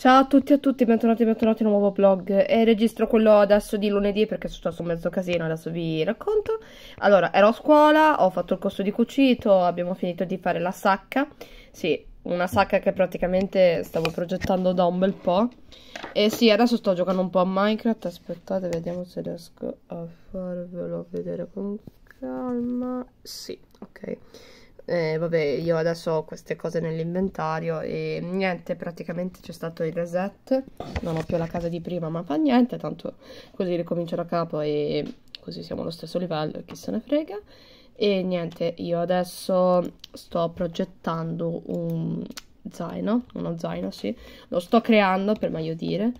Ciao a tutti e a tutti, bentornati e bentornati a un nuovo vlog e registro quello adesso di lunedì perché è successo un mezzo casino, adesso vi racconto Allora, ero a scuola, ho fatto il corso di cucito, abbiamo finito di fare la sacca Sì, una sacca che praticamente stavo progettando da un bel po' E sì, adesso sto giocando un po' a Minecraft, aspettate, vediamo se riesco a farvelo vedere con calma Sì, ok eh, vabbè io adesso ho queste cose nell'inventario e niente praticamente c'è stato il reset non ho più la casa di prima ma fa niente tanto così ricomincio da capo e così siamo allo stesso livello e chi se ne frega e niente io adesso sto progettando un zaino uno zaino sì lo sto creando per meglio dire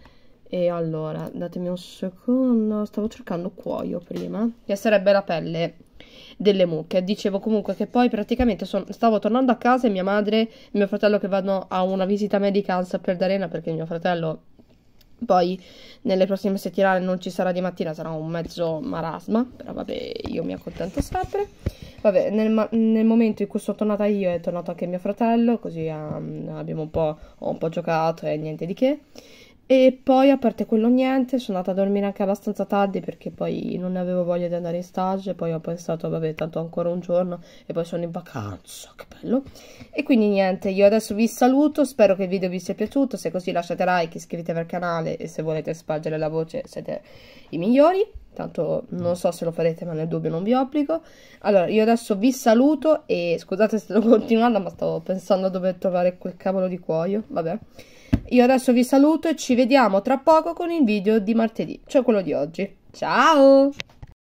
e allora datemi un secondo stavo cercando cuoio prima che sarebbe la pelle delle mucche. Dicevo comunque che poi praticamente son, stavo tornando a casa e mia madre e mio fratello che vanno a una visita medica al Saper d'Arena perché mio fratello poi nelle prossime settimane non ci sarà di mattina, sarà un mezzo marasma, però vabbè io mi accontento sempre. Vabbè, nel, nel momento in cui sono tornata io è tornato anche mio fratello, così um, abbiamo un po', un po' giocato e niente di che. E poi, a parte quello, niente, sono andata a dormire anche abbastanza tardi perché poi non avevo voglia di andare in stage. Poi ho pensato, vabbè, tanto ancora un giorno e poi sono in vacanza, che bello. E quindi niente, io adesso vi saluto, spero che il video vi sia piaciuto. Se così lasciate like, iscrivetevi al canale e se volete spargere la voce siete i migliori. Tanto non so se lo farete, ma nel dubbio non vi obbligo. Allora, io adesso vi saluto e scusate se sto continuando, ma stavo pensando a dove trovare quel cavolo di cuoio, vabbè. Io adesso vi saluto e ci vediamo tra poco con il video di martedì, cioè quello di oggi. Ciao!